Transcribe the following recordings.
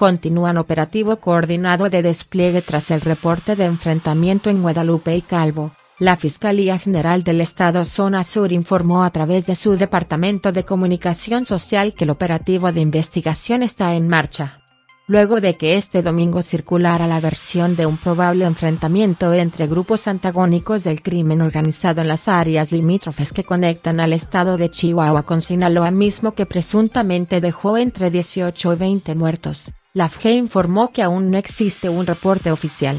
continúan operativo coordinado de despliegue tras el reporte de enfrentamiento en Guadalupe y Calvo. La Fiscalía General del Estado Zona Sur informó a través de su Departamento de Comunicación Social que el operativo de investigación está en marcha luego de que este domingo circulara la versión de un probable enfrentamiento entre grupos antagónicos del crimen organizado en las áreas limítrofes que conectan al estado de Chihuahua con Sinaloa mismo que presuntamente dejó entre 18 y 20 muertos, la FGE informó que aún no existe un reporte oficial.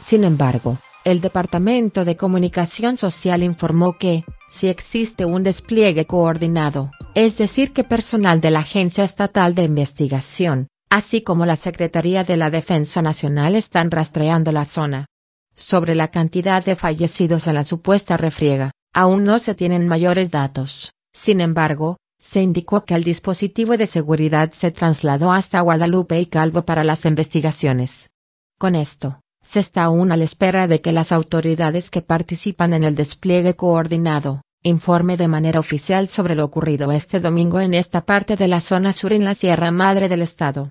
Sin embargo, el Departamento de Comunicación Social informó que, si existe un despliegue coordinado, es decir que personal de la Agencia Estatal de Investigación, así como la Secretaría de la Defensa Nacional están rastreando la zona. Sobre la cantidad de fallecidos en la supuesta refriega, aún no se tienen mayores datos. Sin embargo, se indicó que el dispositivo de seguridad se trasladó hasta Guadalupe y Calvo para las investigaciones. Con esto, se está aún a la espera de que las autoridades que participan en el despliegue coordinado, informe de manera oficial sobre lo ocurrido este domingo en esta parte de la zona sur en la Sierra Madre del Estado.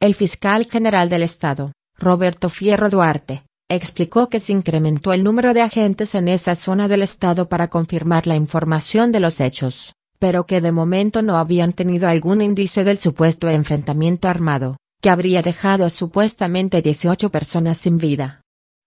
El fiscal general del Estado, Roberto Fierro Duarte, explicó que se incrementó el número de agentes en esa zona del Estado para confirmar la información de los hechos, pero que de momento no habían tenido algún indicio del supuesto enfrentamiento armado, que habría dejado supuestamente 18 personas sin vida.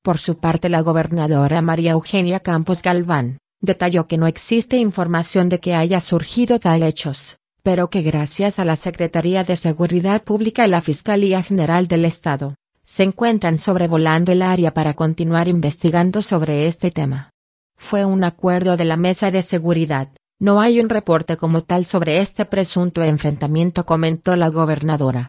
Por su parte, la gobernadora María Eugenia Campos Galván detalló que no existe información de que haya surgido tal hechos, pero que gracias a la Secretaría de Seguridad Pública y la Fiscalía General del Estado, se encuentran sobrevolando el área para continuar investigando sobre este tema. Fue un acuerdo de la Mesa de Seguridad, no hay un reporte como tal sobre este presunto enfrentamiento comentó la gobernadora.